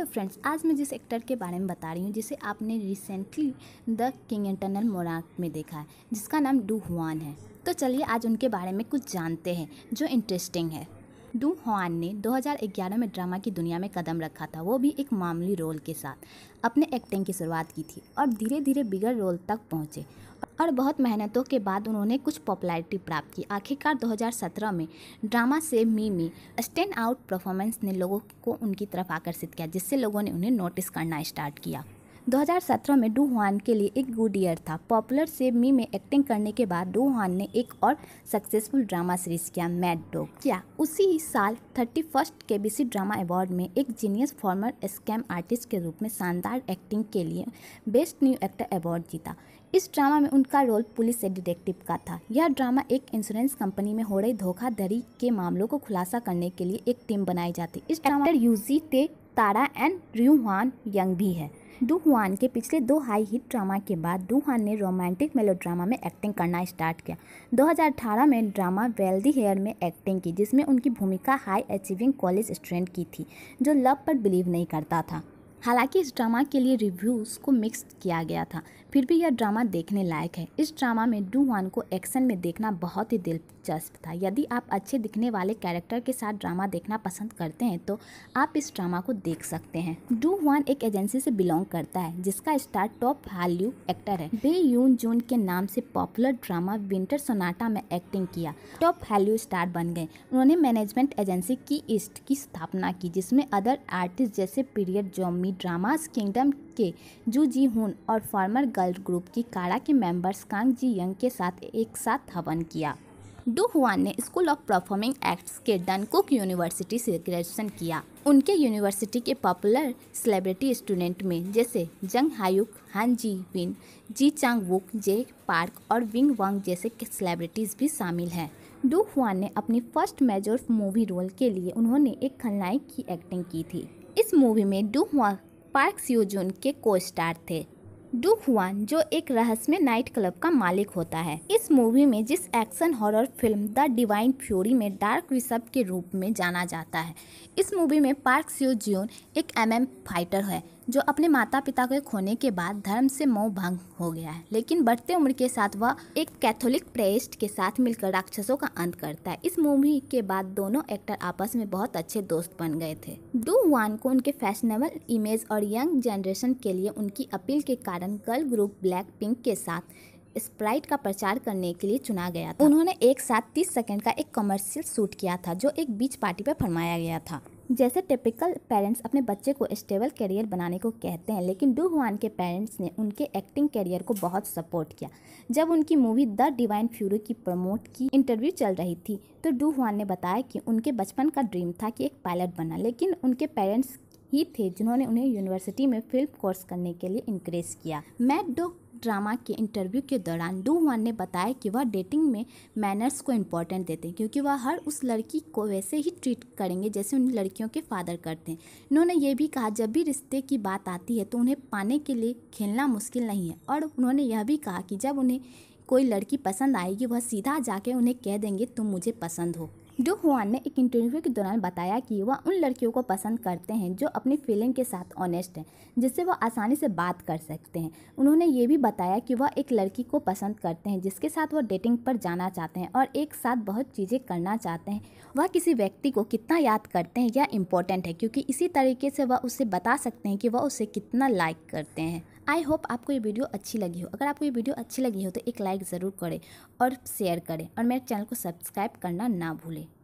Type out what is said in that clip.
hello friends आज मैं जिस एक्टर के बारे में बता रही हूँ जिसे आपने recently the king eternal monarch में देखा है जिसका नाम डू हुआन है तो चलिए आज उनके बारे में कुछ जानते हैं जो इंटरेस्टिंग है डू हॉन ने 2011 में ड्रामा की दुनिया में कदम रखा था वो भी एक मामूली रोल के साथ अपने एक्टिंग की शुरुआत की थी और धीरे धीरे बिगर रोल तक पहुँचे और बहुत मेहनतों के बाद उन्होंने कुछ पॉपुलैरिटी प्राप्त की आखिरकार 2017 में ड्रामा से मी में स्टैंड आउट परफॉर्मेंस ने लोगों को उनकी तरफ आकर्षित किया जिससे लोगों ने उन्हें नोटिस करना स्टार्ट किया 2017 में डू हुआन के लिए एक गुड ईयर था पॉपुलर से मी में एक्टिंग करने के बाद डू हुआन ने एक और सक्सेसफुल ड्रामा सीरीज किया मैड डॉग किया उसी ही साल thirty first K B drama award में एक जीनियस फॉर्मर स्कैम आर्टिस्ट के रूप में शानदार एक्टिंग के लिए बेस्ट न्यू एक्टर अवार्ड जीता इस ड्रामा में उनका रोल पुलिस से डिटेक्टिव का था यह ड्रामा एक इंश्योरेंस कंपनी में हो रही धोखाधड़ी के मामलों को खुलासा करने के लिए एक टीम बनाई जाती इस ड्रामा यूजी ते तारा एंड र्यूहान यंग भी है डूहान के पिछले दो हाई हिट ड्रामा के बाद डूहान ने रोमांटिक मेलोड्रामा में एक्टिंग करना स्टार्ट किया 2018 में ड्रामा वेल्दी हेयर में एक्टिंग की जिसमें उनकी भूमिका हाई अचीविंग कॉलेज स्टूडेंट की थी जो लव पर बिलीव नहीं करता था हालांकि इस ड्रामा के लिए रिव्यूज़ को मिक्स किया गया था फिर भी यह ड्रामा देखने लायक है इस ड्रामा में डू वन को एक्शन में देखना बहुत ही दिलचस्प था यदि आप अच्छे दिखने वाले कैरेक्टर के साथ ड्रामा देखना पसंद करते हैं तो आप इस ड्रामा को देख सकते हैं डू वन एक एजेंसी से बिलोंग करता है जिसका स्टार टॉप वैल्यू एक्टर है बे यून जून के नाम से पॉपुलर ड्रामा विंटर सोनाटा में एक्टिंग किया टॉप वैल्यू स्टार बन गए उन्होंने मैनेजमेंट एजेंसी की ईस्ट की स्थापना की जिसमें अदर आर्टिस्ट जैसे पीरियड जोमी आगामी ड्रामास किंगडम के जू जी हुन और फॉर्मर गर्ल ग्रुप की काड़ा के मेंबर्स कांग जी यंग के साथ एक साथ हवन किया डू हुआन ने स्कूल ऑफ परफॉर्मिंग एक्ट्स के डनकुक यूनिवर्सिटी से ग्रेजुएशन किया उनके यूनिवर्सिटी के पॉपुलर सेलिब्रिटी स्टूडेंट में जैसे Jang Hyuk Han Ji Won Ji Chang Wook Jae Park और विंग वांग जैसे सेलिब्रिटीज़ भी शामिल हैं डू हुआन ने अपनी फर्स्ट मेजर मूवी रोल के लिए उन्होंने एक खलनायक की एक्टिंग की थी इस मूवी में डू हुआ पार्क सियोजुन के को स्टार थे डू हुआन जो एक रहस्यमय नाइट क्लब का मालिक होता है इस मूवी में जिस action horror film the divine fury में डार्क रिसब के रूप में जाना जाता है इस मूवी में पार्क सियो एक एमएम फाइटर है जो अपने माता पिता के खोने के बाद धर्म से मोह भंग हो गया है लेकिन बढ़ते उम्र के साथ वह एक कैथोलिक प्रेस्ट के साथ मिलकर राक्षसों का अंत करता है इस मूवी के बाद दोनों एक्टर आपस में बहुत अच्छे दोस्त बन गए थे डू वन को उनके फैशनेबल इमेज और यंग जनरेशन के लिए उनकी अपील के कारण गर्ल ग्रुप ब्लैक पिंक के साथ स्प्राइट का प्रचार करने के लिए चुना गया था उन्होंने एक साथ 30 सेकंड का एक कमर्शियल शूट किया था जो एक बीच पार्टी पर फरमाया गया था जैसे टिपिकल पेरेंट्स अपने बच्चे को स्टेबल करियर बनाने को कहते हैं लेकिन डू हुआन के पेरेंट्स ने उनके एक्टिंग करियर को बहुत सपोर्ट किया जब उनकी मूवी द डिवाइन फ्यूरो की प्रमोट की इंटरव्यू चल रही थी तो डू हुआन ने बताया कि उनके बचपन का ड्रीम था कि एक पायलट बना लेकिन उनके पेरेंट्स ही थे जिन्होंने उन्हें यूनिवर्सिटी में फिल्म कोर्स करने के लिए इंक्रेज किया मैट डो ड्रामा के इंटरव्यू के दौरान डू वन ने बताया कि वह डेटिंग में मैनर्स को इम्पोर्टेंट देते हैं क्योंकि वह हर उस लड़की को वैसे ही ट्रीट करेंगे जैसे उन लड़कियों के फादर करते हैं उन्होंने ये भी कहा जब भी रिश्ते की बात आती है तो उन्हें पाने के लिए खेलना मुश्किल नहीं है और उन्होंने यह भी कहा कि जब उन्हें कोई लड़की पसंद आएगी वह सीधा जाके उन्हें कह देंगे तुम मुझे पसंद हो डू हुआन ने एक इंटरव्यू के दौरान बताया कि वह उन लड़कियों को पसंद करते हैं जो अपनी फीलिंग के साथ ऑनेस्ट हैं जिससे वह आसानी से बात कर सकते हैं उन्होंने ये भी बताया कि वह एक लड़की को पसंद करते हैं जिसके साथ वह डेटिंग पर जाना चाहते हैं और एक साथ बहुत चीज़ें करना चाहते हैं वह किसी व्यक्ति को कितना याद करते हैं यह इम्पोर्टेंट है क्योंकि इसी तरीके से वह उसे बता सकते हैं कि वह उसे कितना लाइक करते हैं आई होप आपको ये वीडियो अच्छी लगी हो अगर आपको ये वीडियो अच्छी लगी हो तो एक लाइक ज़रूर करें और शेयर करें और मेरे चैनल को सब्सक्राइब करना ना भूलें